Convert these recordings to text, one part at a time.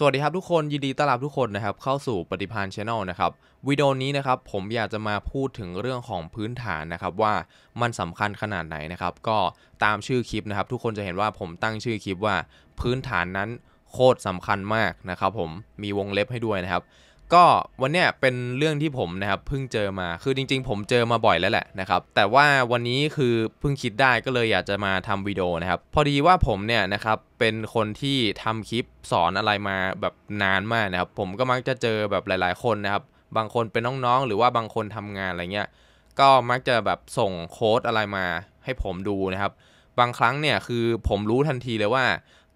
สวัสดีครับทุกคนยินดีต้อนรับทุกคนนะครับเข้าสู่ปฏิพานชาแนลนะครับวิดีโอนี้นะครับผมอยากจะมาพูดถึงเรื่องของพื้นฐานนะครับว่ามันสำคัญขนาดไหนนะครับก็ตามชื่อคลิปนะครับ ทุกคนจะเห็นว่าผมตั้งชื่อคลิปว่าพื้นฐานนั้นโคตรสำคัญมากนะครับ ผมมีวงเล็บให้ด้วยนะครับก็วันเนี้ยเป็นเรื่องที่ผมนะครับเพิ่งเจอมา คือจริงๆ ผมเจอมาบ่อยแล้วแหละนะครับ แต่ว่าวันนี้คือเพิ่งคิดได้ก็เลยอยากจะมาทำวิดีโอนะครับ พอดีว่าผมเนี่ยนะครับเป็นคนที่ทำคลิปสอนอะไรมาแบบนานมากนะครับ ผมก็มักจะเจอแบบหลาย ๆคนนะครับ บางคนเป็นน้องๆ หรือว่าบางคนทำงานอะไรเงี้ย ก็มักจะแบบส่งโค้ดอะไรมาให้ผมดูนะครับ บางครั้งเนี่ยคือผมรู้ทันทีเลยว่า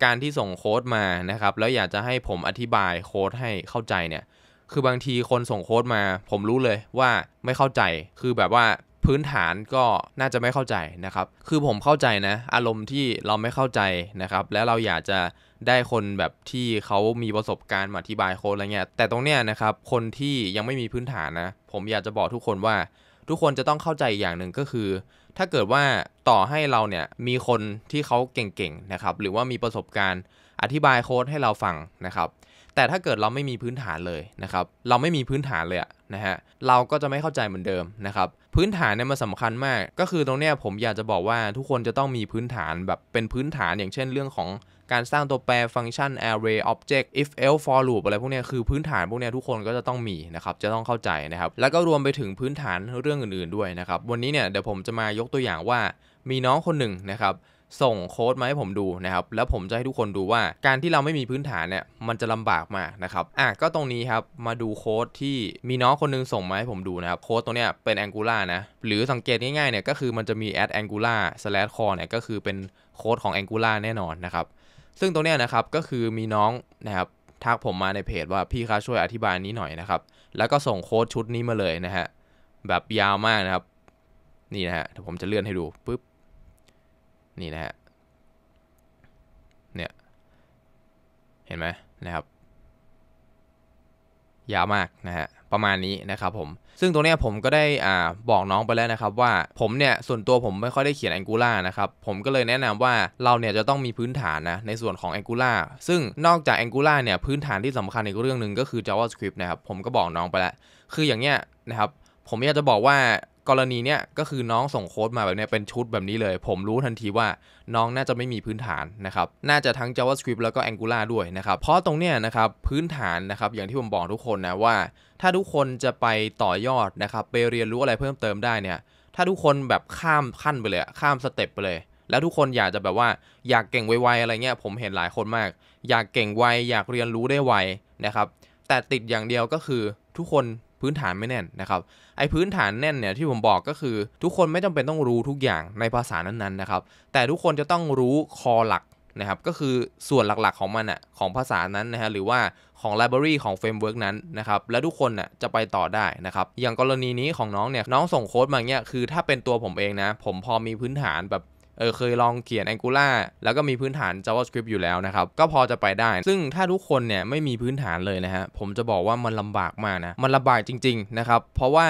การที่ส่งโค้ดมานะครับแล้วอยากจะให้ผมอธิบายโค้ดให้เข้าใจเนี่ยคือบางทีคนส่งโค้ดมา ผมรู้เลยว่าไม่เข้าใจคือแบบว่าพื้นฐานก็น่าจะไม่เข้าใจนะครับ คือผมเข้าใจนะ อารมณ์ที่เราไม่เข้าใจนะครับ แล้วเราอยากจะได้คนแบบที่เขามีประสบการณ์มาอธิบายโค้ดอะไรเงี้ย แต่ตรงเนี้ยนะครับ คนที่ยังไม่มีพื้นฐานนะ ผมอยากจะบอกทุกคนว่า ทุกคนจะต้องเข้าใจอย่างหนึ่งก็คือ ถ้าเกิดว่าต่อให้เราเนี่ยมีคนที่เขาเก่งๆนะครับ หรือว่ามีประสบการณ์ อธิบายโค้ดให้เราฟังนะครับแต่ถ้าเกิดเราไม่มีพื้นฐานเลยนะครับ เราไม่มีพื้นฐานเลยนะฮะ เราก็จะไม่เข้าใจเหมือนเดิมนะครับ พื้นฐานเนี่ยมันสำคัญมาก ก็คือตรงเนี้ยผมอยากจะบอกว่าทุกคนจะต้องมีพื้นฐานแบบเป็นพื้นฐาน อย่างเช่นเรื่องของการสร้างตัวแปรฟังก์ชัน array object if else for loop อะไรพวกนี้คือพื้นฐานพวกนี้ทุกคนก็จะต้องมีนะครับ จะต้องเข้าใจนะครับ แล้วก็รวมไปถึงพื้นฐานเรื่องอื่นๆด้วยนะครับ วันนี้เนี่ยเดี๋ยวผมจะมายกตัวอย่างว่ามีน้องคนหนึ่งนะครับส่งโค้ดมาให้ผมดูนะครับแล้วผมจะให้ทุกคนดูว่าการที่เราไม่มีพื้นฐานเนี่ยมันจะลำบากมากนะครับอ่ะก็ตรงนี้ครับ มาดูโค้ดที่มีน้องคนนึงส่งมาให้ผมดูนะครับโค้ดตัวเนี้ยเป็น Angular นะหรือสังเกตง่ายๆเนี่ยก็คือมันจะมี add angular slash core เนี่ยก็คือเป็นโค้ดของ angular แน่นอนนะครับซึ่งตรงเนี้ยนะครับก็คือมีน้องนะครับทักผมมาในเพจว่าพี่คะช่วยอธิบายนี้หน่อยนะครับแล้วก็ส่งโค้ดชุดนี้มาเลยนะฮะแบบยาวมากนะครับนี่นะฮะผมจะเลื่อนให้ดูปุ๊บนี่นะฮะ เนี่ย เห็นไหมนะครับ ยาวมากนะฮะ ประมาณนี้นะครับผม ซึ่งตรงนี้ผมก็ได้อ่าบอกน้องไปแล้วนะครับว่าผมเนี่ย ส่วนตัวผมไม่ค่อยได้เขียน Angular นะครับ ผมก็เลยแนะนำว่าเราเนี่ยจะต้องมีพื้นฐานนะในส่วนของ Angular ซึ่งนอกจาก Angular เนี่ยพื้นฐานที่สำคัญอีกเรื่องหนึ่งก็คือ JavaScript นะครับ ผมก็บอกน้องไปแล้ว คืออย่างเนี้ยนะครับ ผมอยากจะบอกว่ากรณีเนี้ยก็คือน้องส่งโค้ดมาแบบเนี้ยเป็นชุดแบบนี้เลย ผมรู้ทันทีว่า น้องน่าจะไม่มีพื้นฐานนะครับน่าจะทั้ง JavaScript แล้วก็ Angular ด้วยนะครับเพราะตรงเนี้ยนะครับพื้นฐานนะครับอย่างที่ผมบอกทุกคนนะว่า ถ้าทุกคนจะไปต่อยอดนะครับไปเรียนรู้อะไรเพิ่มเติมได้เนี่ย ถ้าทุกคนแบบข้ามขั้นไปเลยข้ามสเต็ปไปเลย แล้วทุกคนอยากจะแบบว่าอยากเก่งไวๆอะไรเงี้ยผมเห็นหลายคนมาก อยากเก่งไวอยากเรียนรู้ได้ไวนะครับแต่ติดอย่างเดียวก็คือทุกคนพื้นฐานไม่แน่นนะครับ ไอพื้นฐานแน่นเนี่ยที่ผมบอกก็คือทุกคนไม่จำเป็นต้องรู้ทุกอย่างในภาษานั้นๆนะครับ แต่ทุกคนจะต้องรู้ คอหลักนะครับก็คือส่วนหลักๆของมันอะของภาษานั้นนะฮะหรือว่าของไลบรารีของเฟรมเวิร์กนั้นนะครับและทุกคนน่ะจะไปต่อได้นะครับ อย่างกรณีนี้ของน้องเนี่ยน้องส่งโค้ดมาเนี่ยคือถ้าเป็นตัวผมเองนะ ผมพอมีพื้นฐานแบบเออเคยลองเขียน Angular แล้วก็มีพื้นฐาน JavaScript อยู่แล้วนะครับ ก็พอจะไปได้ ซึ่งถ้าทุกคนเนี่ย ไม่มีพื้นฐานเลยนะฮะผมจะบอกว่ามันลำบากมากนะ มันลำบากจริงๆนะครับ เพราะว่า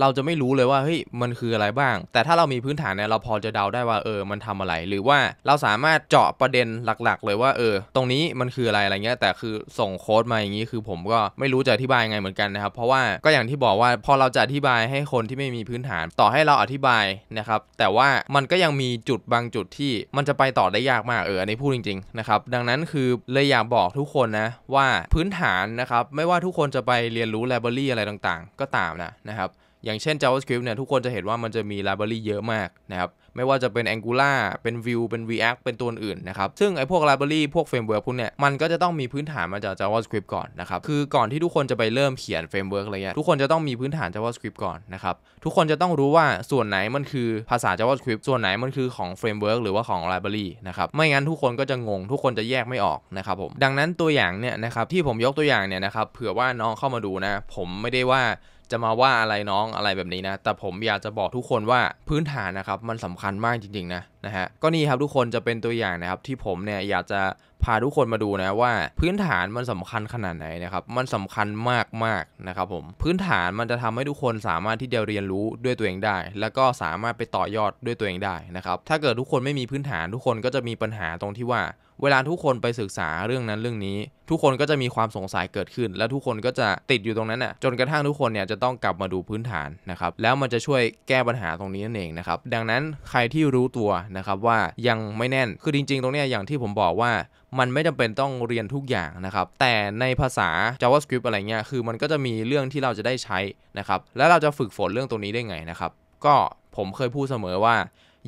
เราจะไม่รู้เลยว่าเฮ้ยมันคืออะไรบ้าง แต่ถ้าเรามีพื้นฐานเนี่ยเราพอจะเดาได้ว่าเออมันทำอะไร หรือว่าเราสามารถเจาะประเด็นหลัก ๆ เลยว่าเออตรงนี้มันคืออะไรอะไรเงี้ย แต่คือส่งโค้ดมาอย่างนี้คือผมก็ไม่รู้จะอธิบายไงเหมือนกันนะครับ เพราะว่าก็อย่างที่บอกว่าพอเราจะอธิบายให้คนที่ไม่มีพื้นฐานต่อให้เราอธิบายนะครับ แต่ว่ามันก็ยังมีจุดบางจุดที่มันจะไปต่อได้ยากมากเอออันนี้พูดจริงๆนะครับ ดังนั้นคือเลยอยากบอกทุกคนนะว่าพื้นฐานนะครับไม่ว่าทุกคนจะไปเรียนรู้ไลบรารีอะไรต่างๆก็ตามนะนะครับอย่างเช่น JavaScript เนี่ยทุกคนจะเห็นว่ามันจะมีไลบรารีเยอะมากนะครับ ไม่ว่าจะเป็น Angular เป็น Vue เป็น React เป็นตัวอื่นนะครับ ซึ่งไอ้พวกไลบรารีพวกเฟรมเวิร์กพวกเนี้ยมันก็จะต้องมีพื้นฐานมาจาก JavaScript ก่อนนะครับคือก่อนที่ทุกคนจะไปเริ่มเขียนเฟรมเวิร์กอะไรเงี้ยทุกคนจะต้องมีพื้นฐาน JavaScript ก่อนนะครับ ทุกคนจะต้องรู้ว่าส่วนไหนมันคือภาษา JavaScript ส่วนไหนมันคือของเฟรมเวิร์กหรือว่าของไลบรารีนะครับไม่งั้นทุกคนก็จะงง ทุกคนจะแยกไม่ออกนะครับผมดังนั้นตัวอย่างเนี่ยนะครับที่ผมยกตัวอย่างเนี่ยนะครับเผื่อว่าน้องเข้ามาดูนะผมไม่ได้ว่าจะมาว่าอะไรน้องอะไรแบบนี้นะ แต่ผมอยากจะบอกทุกคนว่าพื้นฐานนะครับ มันสำคัญมากจริงๆนะนะฮะ ก็นี่ครับทุกคนจะเป็นตัวอย่างนะครับ ที่ผมเนี่ย อยากจะพาทุกคนมาดูนะว่าพื้นฐานมันสำคัญขนาดไหนนะครับมันสำคัญมากมากนะครับผม พื้นฐานมันจะทำให้ทุกคนสามารถที่จะเรียนรู้ด้วยตัวเองได้ แล้วก็สามารถไปต่อยอดด้วยตัวเองได้นะครับถ้าเกิดทุกคนไม่มีพื้นฐานทุกคนก็จะมีปัญหาตรงที่ว่า เวลาทุกคนไปศึกษาเรื่องนั้นเรื่องนี้ ทุกคนก็จะมีความสงสัยเกิดขึ้น และทุกคนก็จะติดอยู่ตรงนั้นน่ะจนกระทั่งทุกคนเนี่ยจะต้องกลับมาดูพื้นฐานนะครับแล้วมันจะช่วยแก้ปัญหาตรงนี้นั่นเองนะครับดังนั้นใครที่รู้ตัวนะครับว่ายังไม่แน่นคือจริง ๆ ตรงนี้อย่างที่ผมบอกว่ามันไม่จำเป็นต้องเรียนทุกอย่างนะครับ แต่ในภาษา JavaScript อะไรเงี้ย คือมันก็จะมีเรื่องที่เราจะได้ใช้นะครับ แล้วเราจะฝึกฝนเรื่องตรงนี้ได้ไงนะครับ ก็ผมเคยพูดเสมอว่า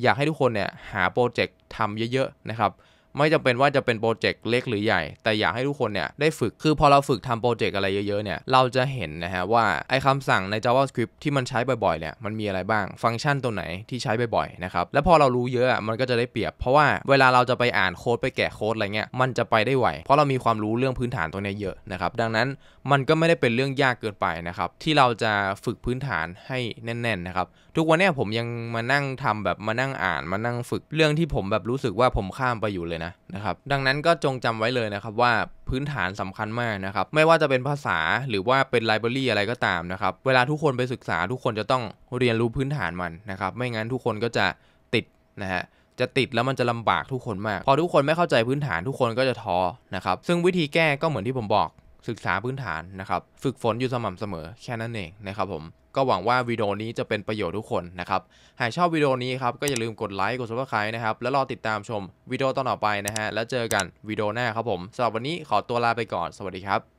อยากให้ทุกคนเนี่ยหาโปรเจกต์ทำเยอะ ๆ นะครับไม่จำเป็นว่าจะเป็นโปรเจกต์เล็กหรือใหญ่แต่อยากให้ทุกคนเนี่ยได้ฝึกคือพอเราฝึกทำโปรเจกต์อะไรเยอะ ๆเนี่ยเราจะเห็นนะฮะว่าไอ้คำสั่งใน JavaScript ที่มันใช้บ่อยๆเนี่ยมันมีอะไรบ้างฟังก์ชันตัวไหนที่ใช้บ่อยๆนะครับแล้วพอเรารู้เยอะมันก็จะได้เปรียบ เพราะว่าเวลาเราจะไปอ่านโค้ดไปแกะโค้ดอะไรเงี้ยมันจะไปได้ไว เพราะเรามีความรู้เรื่องพื้นฐานตัวนี้เยอะนะครับดังนั้นมันก็ไม่ได้เป็นเรื่องยากเกินไปนะครับที่เราจะฝึกพื้นฐานให้แน่นๆนะครับทุกวันนี้ผมยังมานั่งทำแบบมานั่งอ่านมานั่งฝึกเรื่องที่ผมแบบรู้สึกว่าผมข้ามไปอยู่เลยยนะนะครับดังนั้นก็จงจำไว้เลยนะครับว่าพื้นฐานสำคัญมากนะครับไม่ว่าจะเป็นภาษาหรือว่าเป็นไลบรารีอะไรก็ตามนะครับเวลาทุกคนไปศึกษาทุกคนจะต้องเรียนรู้พื้นฐานมันนะครับไม่งั้นทุกคนก็จะติดนะฮะจะติดแล้วมันจะลำบากทุกคนมาก พอทุกคนไม่เข้าใจพื้นฐานทุกคนก็จะท้อนะครับซึ่งวิธีแก้ก็เหมือนที่ผมบอกศึกษาพื้นฐานนะครับ ฝึกฝนอยู่สม่ำเสมอแค่นั้นเองนะครับผม ก็หวังว่าวิดีโอนี้จะเป็นประโยชน์ทุกคนนะครับหากชอบวิดีโอนี้ครับก็อย่าลืมกดไลค์กดซับสไครต์นะครับ แล้วรอติดตามชม วิดีโอตอนต่อไปนะฮะ แล้วเจอกันวิดีโอหน้าครับผมสำหรับวันนี้ขอตัวลาไปก่อน สวัสดีครับ